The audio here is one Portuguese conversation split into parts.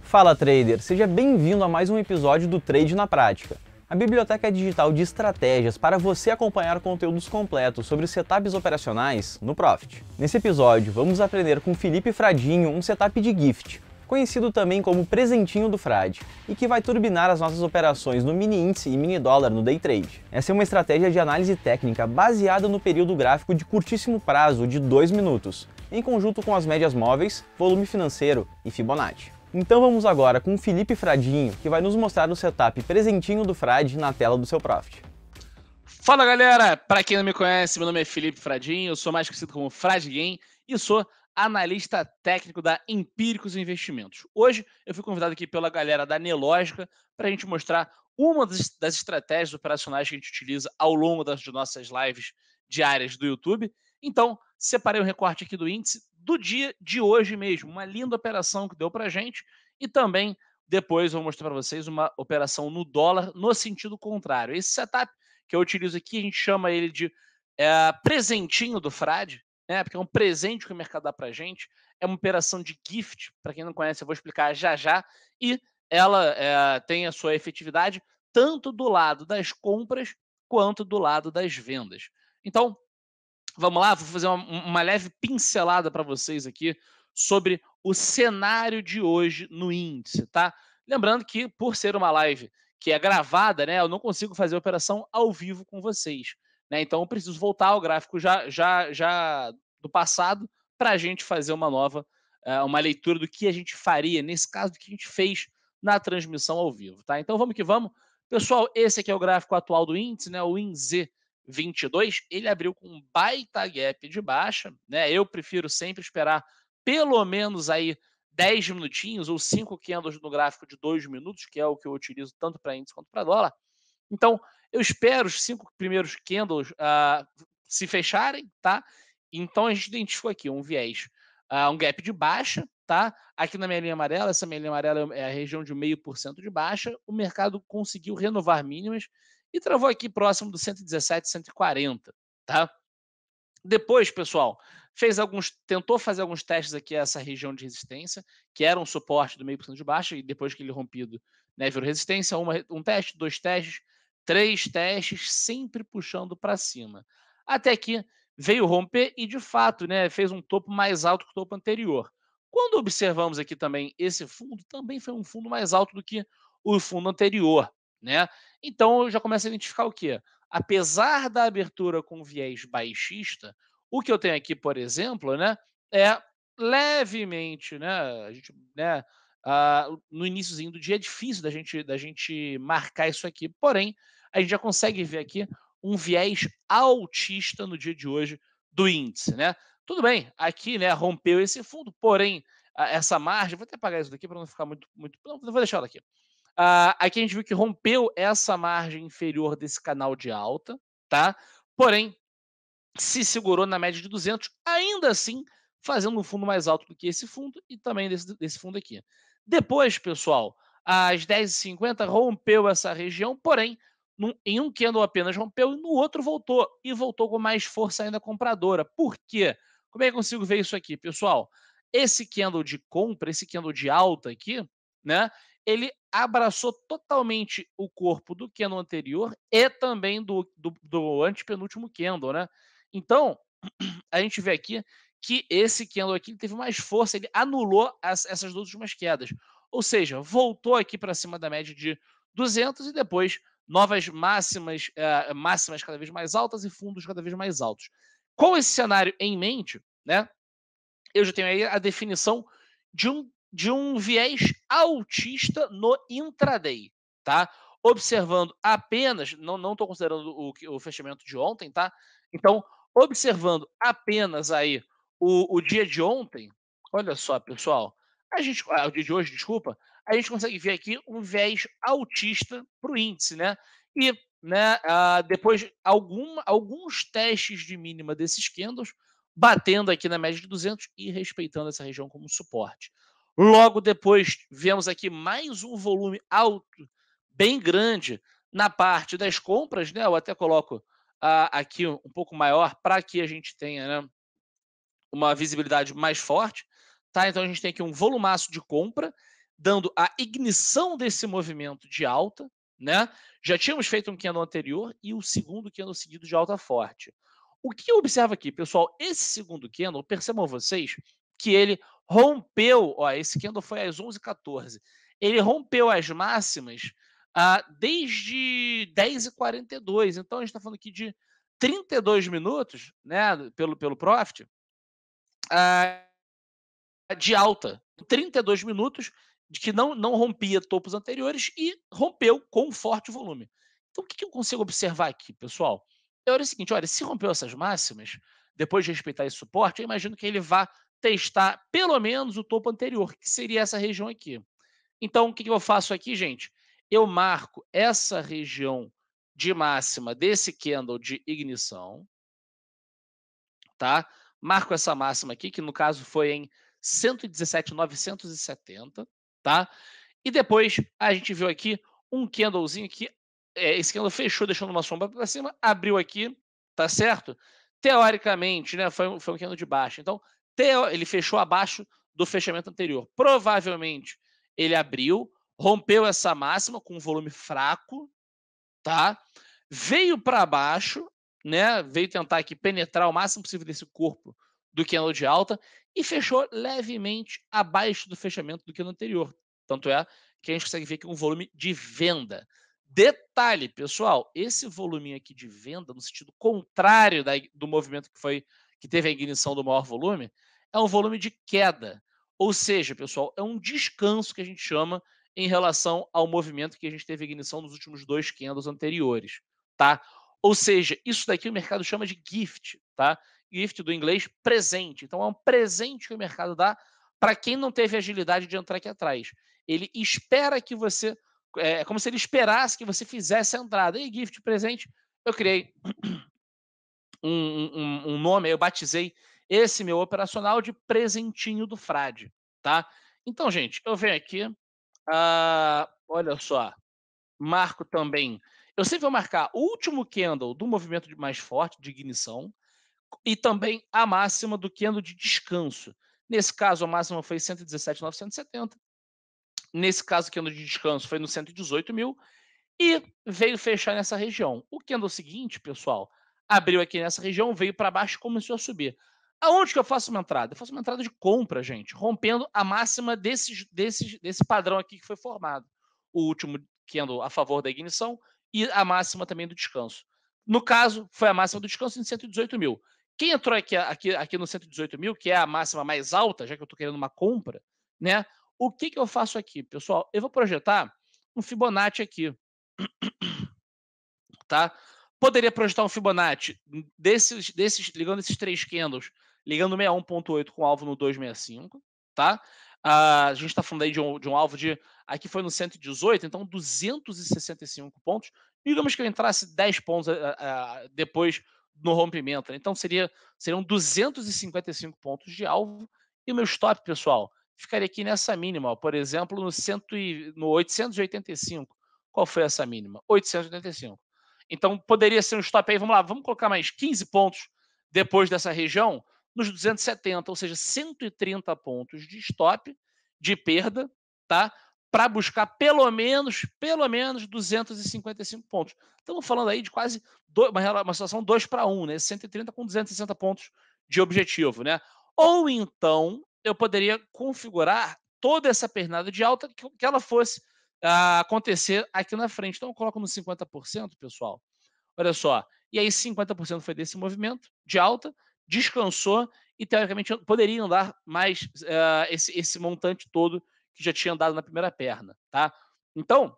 Fala trader, seja bem-vindo a mais um episódio do Trade na Prática. A biblioteca digital de estratégias para você acompanhar conteúdos completos sobre setups operacionais no Profit. Nesse episódio, vamos aprender com Felipe Fradinho um setup de gift, conhecido também como presentinho do frade, e que vai turbinar as nossas operações no mini índice e mini dólar no day trade. Essa é uma estratégia de análise técnica baseada no período gráfico de curtíssimo prazo de 2 minutos, em conjunto com as médias móveis, volume financeiro e Fibonacci. Então vamos agora com o Felipe Fradinho, que vai nos mostrar o setup presentinho do frade na tela do seu Profit. Fala galera, para quem não me conhece, meu nome é Felipe Fradinho, eu sou mais conhecido como Frade Game e sou analista técnico da Empíricos Investimentos. Hoje eu fui convidado aqui pela galera da Nelógica para a gente mostrar uma das estratégias operacionais que a gente utiliza ao longo das nossas lives diárias do YouTube. Então, separei um recorte aqui do índice do dia de hoje mesmo, uma linda operação que deu para a gente e também depois vou mostrar para vocês uma operação no dólar no sentido contrário. Esse setup que eu utilizo aqui, a gente chama ele de é, presentinho do frade, né? Porque é um presente que o mercado dá para a gente, é uma operação de gift, para quem não conhece, eu vou explicar já já, e ela é, tem a sua efetividade tanto do lado das compras quanto do lado das vendas. Então, vamos lá, vou fazer uma, uma leve pincelada para vocês aqui sobre o cenário de hoje no índice, tá? Lembrando que por ser uma live que é gravada, né, eu não consigo fazer a operação ao vivo com vocês. Né? Então eu preciso voltar ao gráfico já, já, já do passado para a gente fazer uma nova, eh, uma leitura do que a gente faria, nesse caso, do que a gente fez na transmissão ao vivo. Tá? Então vamos que vamos. Pessoal, esse aqui é o gráfico atual do índice, né? o índice 22, ele abriu com um baita gap de baixa, né? Eu prefiro sempre esperar pelo menos aí 10 minutinhos ou 5 candles no gráfico de 2 minutos, que é o que eu utilizo tanto para índice quanto para dólar. Então, eu espero os cinco primeiros candles uh, ah, se fecharem, tá? Então a gente identificou aqui um viés, uh, um gap de baixa, tá? Aqui na minha linha amarela, essa minha linha amarela é a região de cento de baixa. O mercado conseguiu renovar mínimas e travou aqui próximo do 117, 140, tá? Depois, pessoal, fez alguns, tentou fazer alguns testes aqui essa região de resistência, que era um suporte do meio por cento de baixa, e depois que ele rompido, né, virou resistência, uma, um teste, dois testes, Três testes sempre puxando para cima. Até que veio romper e, de fato, né, fez um topo mais alto que o topo anterior. Quando observamos aqui também esse fundo, também foi um fundo mais alto do que o fundo anterior. Né? Então eu já começo a identificar o que? Apesar da abertura com viés baixista, o que eu tenho aqui, por exemplo, né, é levemente, né, a gente, né, uh, no iníciozinho do dia. É difícil da gente, da gente marcar isso aqui, porém, a gente já consegue ver aqui um viés altista no dia de hoje do índice, né? Tudo bem, aqui, né, rompeu esse fundo, porém, essa margem, vou até apagar isso daqui para não ficar muito, muito, não, vou deixar ela aqui. Uh, aqui a gente viu que rompeu essa margem inferior desse canal de alta, tá? Porém, se segurou na média de 200, ainda assim fazendo um fundo mais alto do que esse fundo e também desse, desse fundo aqui. Depois, pessoal, às 10h50 rompeu essa região, porém, num, em um candle apenas rompeu e no outro voltou. E voltou com mais força ainda compradora. Por quê? Como é que eu consigo ver isso aqui, pessoal? Esse candle de compra, esse candle de alta aqui, né? Ele abraçou totalmente o corpo do candle anterior e também do, do, do antepenúltimo candle, né? Então, a gente vê aqui que esse candle aqui teve mais força, ele anulou as, essas duas últimas quedas. Ou seja, voltou aqui para cima da média de 200 e depois novas máximas, eh, máximas cada vez mais altas e fundos cada vez mais altos. Com esse cenário em mente, né, eu já tenho aí a definição de um, de um viés altista no intraday, tá? Observando apenas, não não estou considerando o, o fechamento de ontem, tá? Então, observando apenas aí o, o dia de ontem, olha só, pessoal, a gente, ah, o dia de hoje, desculpa, a gente consegue ver aqui um viés autista para o índice, né? E né, ah, depois algum, alguns testes de mínima desses candles, batendo aqui na média de 200 e respeitando essa região como suporte. Logo depois, vemos aqui mais um volume alto, bem grande, na parte das compras, né? Eu até coloco ah, aqui um pouco maior para que a gente tenha né, uma visibilidade mais forte, tá? Então a gente tem aqui um volumaço de compra, dando a ignição desse movimento de alta, né? Já tínhamos feito um candle anterior e o segundo candle seguido de alta forte. O que eu observo aqui, pessoal, esse segundo candle, percebam vocês que ele rompeu, ó, esse candle foi às 11h14, ele rompeu as máximas ah, desde 10h42, então a gente está falando aqui de 32 minutos, né, pelo, pelo Profit, ah, de alta, 32 minutos, de que não, não rompia topos anteriores e rompeu com forte volume. Então, o que, que eu consigo observar aqui, pessoal? É, é o seguinte: olha, se rompeu essas máximas, depois de respeitar esse suporte, eu imagino que ele vá testar pelo menos o topo anterior, que seria essa região aqui. Então, o que, que eu faço aqui, gente? Eu marco essa região de máxima desse candle de ignição, tá? marco essa máxima aqui, que no caso foi em 117,970, tá? E depois a gente viu aqui um candlezinho que é, esse candle fechou, deixando uma sombra para cima, abriu aqui, tá certo? Teoricamente, né, foi, foi um candle de baixo, Então, teo, ele fechou abaixo do fechamento anterior. Provavelmente ele abriu, rompeu essa máxima com um volume fraco, tá? Veio para baixo, né, veio tentar aqui penetrar o máximo possível desse corpo do candle é de alta e fechou levemente abaixo do fechamento do que é anterior. Tanto é que a gente consegue ver que é um volume de venda. Detalhe, pessoal, esse volume aqui de venda, no sentido contrário da, do movimento que foi que teve a ignição do maior volume, é um volume de queda. Ou seja, pessoal, é um descanso que a gente chama em relação ao movimento que a gente teve a ignição nos últimos dois candles anteriores, tá? Ou seja, isso daqui o mercado chama de gift, tá? Gift do inglês presente. Então é um presente que o mercado dá para quem não teve agilidade de entrar aqui atrás. Ele espera que você. É, é como se ele esperasse que você fizesse a entrada. E gift presente, eu criei um, um, um nome, eu batizei esse meu operacional de presentinho do frade, tá? Então, gente, eu venho aqui, uh, olha só, marco também eu sempre vou marcar o último candle do movimento mais forte de ignição e também a máxima do candle de descanso. Nesse caso, a máxima foi 117,970. Nesse caso, o candle de descanso foi no 118 mil e veio fechar nessa região. O candle seguinte, pessoal, abriu aqui nessa região, veio para baixo e começou a subir. Aonde que eu faço uma entrada? Eu faço uma entrada de compra, gente, rompendo a máxima desses, desses, desse padrão aqui que foi formado. O último candle a favor da ignição, e a máxima também do descanso. No caso, foi a máxima do descanso em 118 mil. Quem entrou aqui, aqui, aqui no 118 mil, que é a máxima mais alta, já que eu estou querendo uma compra, né? O que, que eu faço aqui, pessoal? Eu vou projetar um Fibonacci aqui. tá? Poderia projetar um Fibonacci desses, desses ligando esses três candles, ligando 61.8 com alvo no 265, tá? Ah, a gente está falando aí de um, de um alvo de. Aqui foi no 118, então 265 pontos. Digamos que eu entrasse 10 pontos eh, eh, eh, depois no rompimento. Né? Então seria, seriam 255 pontos de alvo. E o meu stop, pessoal, ficaria aqui nessa mínima, ó, por exemplo, no, cento e, no 885. Qual foi essa mínima? 885. Então poderia ser um stop aí, vamos lá, vamos colocar mais 15 pontos depois dessa região nos 270, ou seja, 130 pontos de stop, de perda, tá? Para buscar pelo menos, pelo menos 255 pontos. Estamos falando aí de quase dois, uma, situação 2 para 1, né? 130 com 260 pontos de objetivo, né? Ou então eu poderia configurar toda essa pernada de alta que, que ela fosse uh, acontecer aqui na frente. Então eu coloco no 50%, pessoal. Olha só. E aí 50% foi desse movimento de alta descansou e, teoricamente, poderiam dar mais uh, esse, esse montante todo que já tinha andado na primeira perna, tá? Então,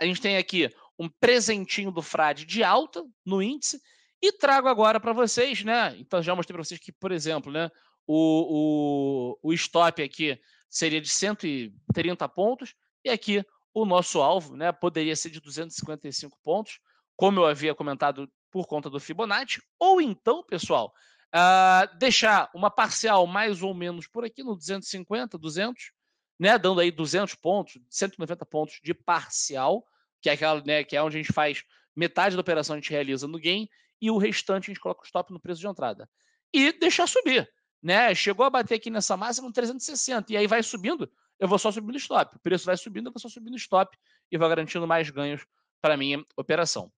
a gente tem aqui um presentinho do frade de alta no índice e trago agora para vocês, né? Então, já mostrei para vocês que, por exemplo, né, o, o, o stop aqui seria de 130 pontos e aqui o nosso alvo né, poderia ser de 255 pontos, como eu havia comentado por conta do Fibonacci, ou então, pessoal, uh, deixar uma parcial mais ou menos por aqui, no 250, 200, né, dando aí 200 pontos, 190 pontos de parcial, que é aquela, né, que é onde a gente faz metade da operação a gente realiza no gain e o restante a gente coloca o stop no preço de entrada. E deixar subir, né? Chegou a bater aqui nessa máxima 360 e aí vai subindo, eu vou só subindo stop. O preço vai subindo, eu vou só subindo stop e vou garantindo mais ganhos para minha operação.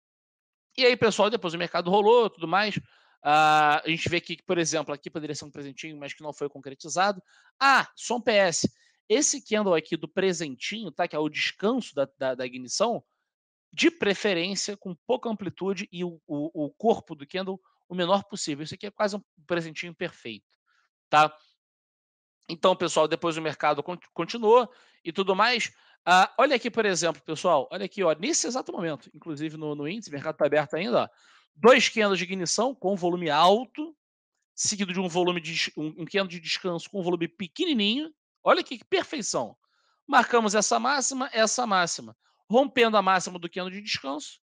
E aí, pessoal, depois o mercado rolou, tudo mais. Uh, a gente vê que, por exemplo, aqui poderia ser um presentinho, mas que não foi concretizado. Ah, só um PS. Esse candle aqui do presentinho, tá? Que é o descanso da, da, da ignição, de preferência, com pouca amplitude e o, o, o, corpo do candle o menor possível. Isso aqui é quase um presentinho perfeito, tá? Então, pessoal, depois o mercado continuou e tudo mais. Uh, olha aqui, por exemplo, pessoal, olha aqui, ó, nesse exato momento, inclusive no, no índice, o mercado está aberto ainda, ó dois candles de ignição com volume alto, seguido de um volume de um, um candle de descanso com volume pequenininho. Olha que perfeição. Marcamos essa máxima, essa máxima, rompendo a máxima do candle de descanso.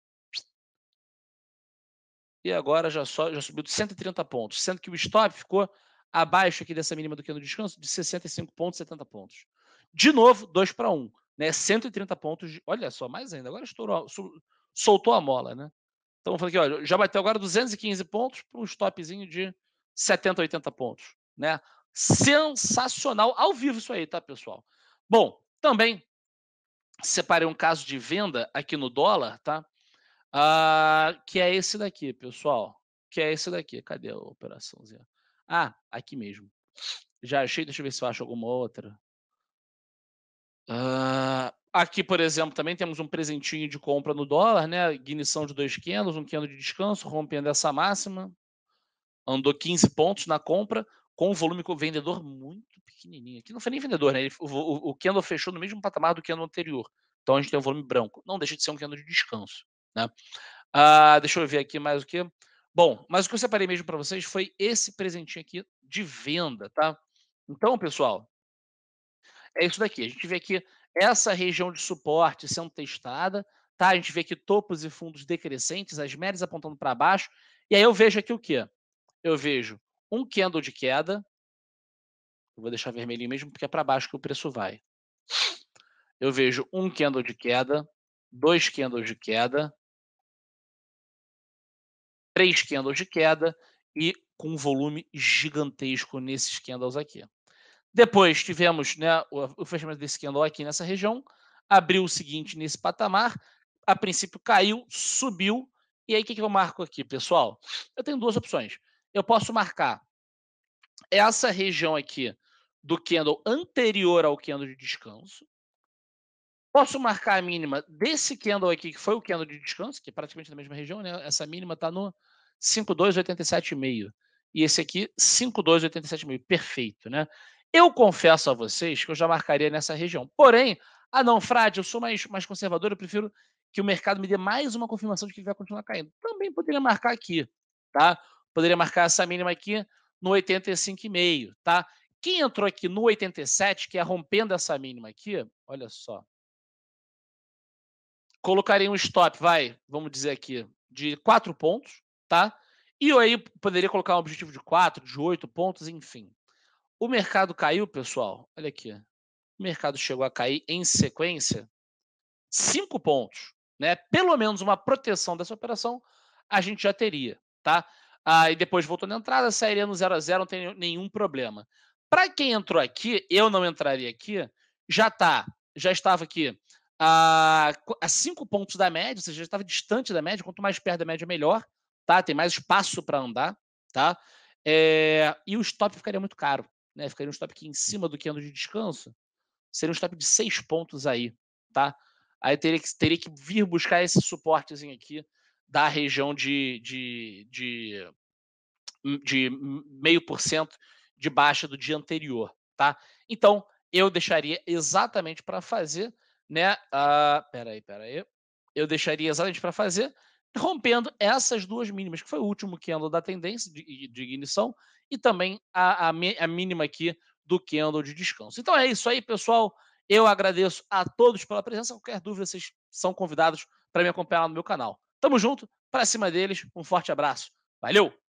E agora já, só, já subiu de 130 pontos, sendo que o stop ficou abaixo aqui dessa mínima do candle de descanso de 65 pontos, 70 pontos. De novo, 2 para 1, né? 130 pontos, de, olha só, mais ainda, agora estourou, soltou a mola, né? Então, eu falei aqui, olha, já bateu agora 215 pontos para um stopzinho de 70, 80 pontos, né? Sensacional, ao vivo isso aí, tá, pessoal? Bom, também separei um caso de venda aqui no dólar, tá? Ah, que é esse daqui, pessoal. Que é esse daqui. Cadê a operaçãozinha? Ah, aqui mesmo. Já achei, deixa eu ver se eu acho alguma outra. Ah, Aqui, por exemplo, também temos um presentinho de compra no dólar, né? Ignição de dois quenos, um queno de descanso, rompendo essa máxima. Andou 15 pontos na compra, com o volume com o vendedor muito pequenininho. Aqui não foi nem vendedor, né? Ele, o, o, candle fechou no mesmo patamar do candle anterior. Então a gente tem um volume branco. Não deixa de ser um candle de descanso, né? Ah, deixa eu ver aqui mais o que. Bom, mas o que eu separei mesmo para vocês foi esse presentinho aqui de venda, tá? Então, pessoal, é isso daqui. A gente vê aqui essa região de suporte sendo testada, tá? A gente vê que topos e fundos decrescentes, as médias apontando para baixo. E aí eu vejo aqui o quê? Eu vejo um candle de queda. Eu vou deixar vermelhinho mesmo porque é para baixo que o preço vai. Eu vejo um candle de queda, dois candles de queda, três candles de queda e com um volume gigantesco nesses candles aqui. Depois tivemos né, o, o fechamento desse candle aqui nessa região, abriu o seguinte nesse patamar, a princípio caiu, subiu, e aí o que, que eu marco aqui, pessoal? Eu tenho duas opções. Eu posso marcar essa região aqui do candle anterior ao candle de descanso, Posso marcar a mínima desse candle aqui, que foi o candle de descanso, que é praticamente na mesma região, né? Essa mínima está no 5287,5. E esse aqui, 5287,5. Perfeito, né? Eu confesso a vocês que eu já marcaria nessa região. Porém, ah não, Frade, eu sou mais, mais conservador, eu prefiro que o mercado me dê mais uma confirmação de que ele vai continuar caindo. Também poderia marcar aqui, tá? Poderia marcar essa mínima aqui no 85,5, tá? Quem entrou aqui no 87, que é rompendo essa mínima aqui, olha só. Colocaria um stop, vai, vamos dizer aqui, de 4 pontos, tá? E aí poderia colocar um objetivo de 4, de 8 pontos, enfim, o mercado caiu, pessoal. Olha aqui. O mercado chegou a cair em sequência cinco pontos, né? Pelo menos uma proteção dessa operação a gente já teria, tá? Ah, depois voltou na entrada, sairia no 0 a 0, não tem nenhum problema. Para quem entrou aqui, eu não entraria aqui, já tá, já estava aqui a, ah, a cinco pontos da média, ou seja, já estava distante da média, quanto mais perto da média, melhor, tá? Tem mais espaço para andar, tá? É, e o stop ficaria muito caro, né, ficaria um stop aqui em cima do candle de descanso, seria um stop de 6 pontos aí, tá? Aí teria que, teria que vir buscar esse suportezinho aqui da região de, de, de, hum, de meio por cento de baixa do dia anterior, tá? Então, eu deixaria exatamente para fazer, né? Uh, peraí, peraí. Eu deixaria exatamente para fazer rompendo essas duas mínimas, que foi o último candle da tendência de, de ignição, e também a, a, a mínima aqui do candle de descanso. Então é isso aí, pessoal. Eu agradeço a todos pela presença. Qualquer dúvida, vocês são convidados para me acompanhar lá no meu canal. Tamo junto, para cima deles. Um forte abraço. Valeu!